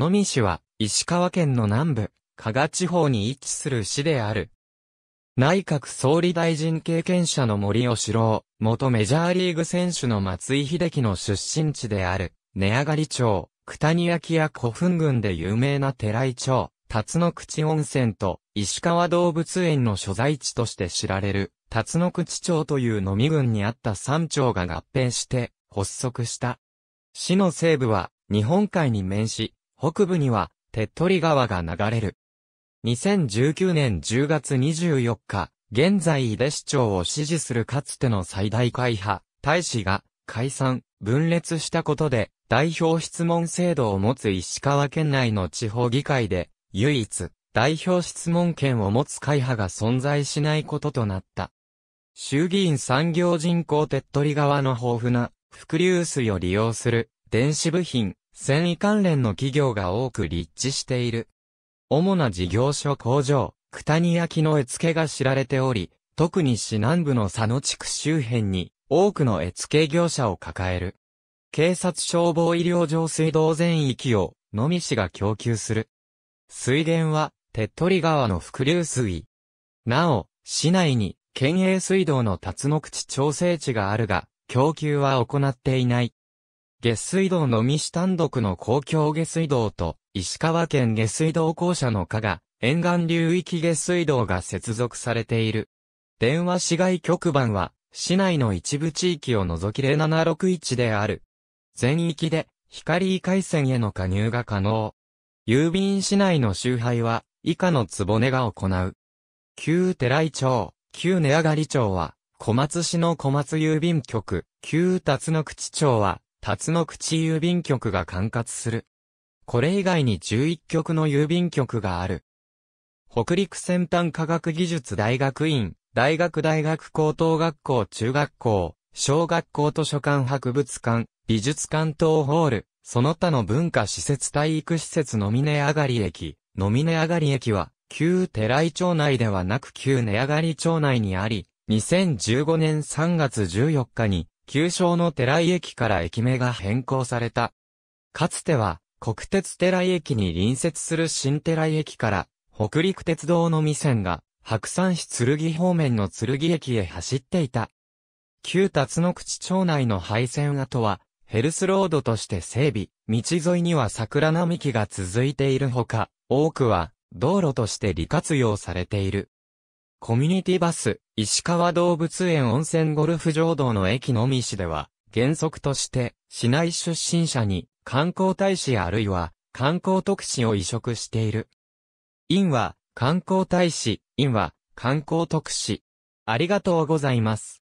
野見市は、石川県の南部、加賀地方に位置する市である。内閣総理大臣経験者の森ろう。元メジャーリーグ選手の松井秀喜の出身地である、根上がり町、九谷焼や古墳群で有名な寺井町、辰野口温泉と、石川動物園の所在地として知られる、辰野口町という飲み群にあった3町が合併して、発足した。市の西部は、日本海に面し、北部には、手っ取り川が流れる。2019年10月24日、現在井出市長を支持するかつての最大会派、大使が解散、分裂したことで、代表質問制度を持つ石川県内の地方議会で、唯一、代表質問権を持つ会派が存在しないこととなった。衆議院産業人口手っ取り側の豊富な、伏流水を利用する、電子部品、繊維関連の企業が多く立地している。主な事業所工場、九谷焼の絵付けが知られており、特に市南部の佐野地区周辺に多くの絵付け業者を抱える。警察消防医療上水道全域を、のみ市が供給する。水源は、手っ取り川の伏流水。なお、市内に、県営水道の辰野口調整地があるが、供給は行っていない。下水道のみ市単独の公共下水道と、石川県下水道公社の加賀、沿岸流域下水道が接続されている。電話市外局番は、市内の一部地域を除きで7 6 1である。全域で、光回線への加入が可能。郵便市内の周配は、以下のぼねが行う。旧寺井町、旧根上町は、小松市の小松郵便局、旧辰野口町は、辰野口郵便局が管轄する。これ以外に11局の郵便局がある。北陸先端科学技術大学院、大学大学高等学校中学校、小学校図書館博物館、美術館等ホール、その他の文化施設体育施設のみね上がり駅、のみね上がり駅は、旧寺井町内ではなく旧根上がり町内にあり、2015年3月14日に旧称の寺井駅から駅名が変更された。かつては、国鉄寺井駅に隣接する新寺井駅から、北陸鉄道の2線が、白山市剣方面の剣駅へ走っていた。旧辰野口町内の廃線跡は、ヘルスロードとして整備、道沿いには桜並木が続いているほか、多くは、道路として利活用されている。コミュニティバス、石川動物園温泉ゴルフ場道の駅のみ市では、原則として、市内出身者に、観光大使あるいは、観光特使を移植している。院は、観光大使、院は、観光特使。ありがとうございます。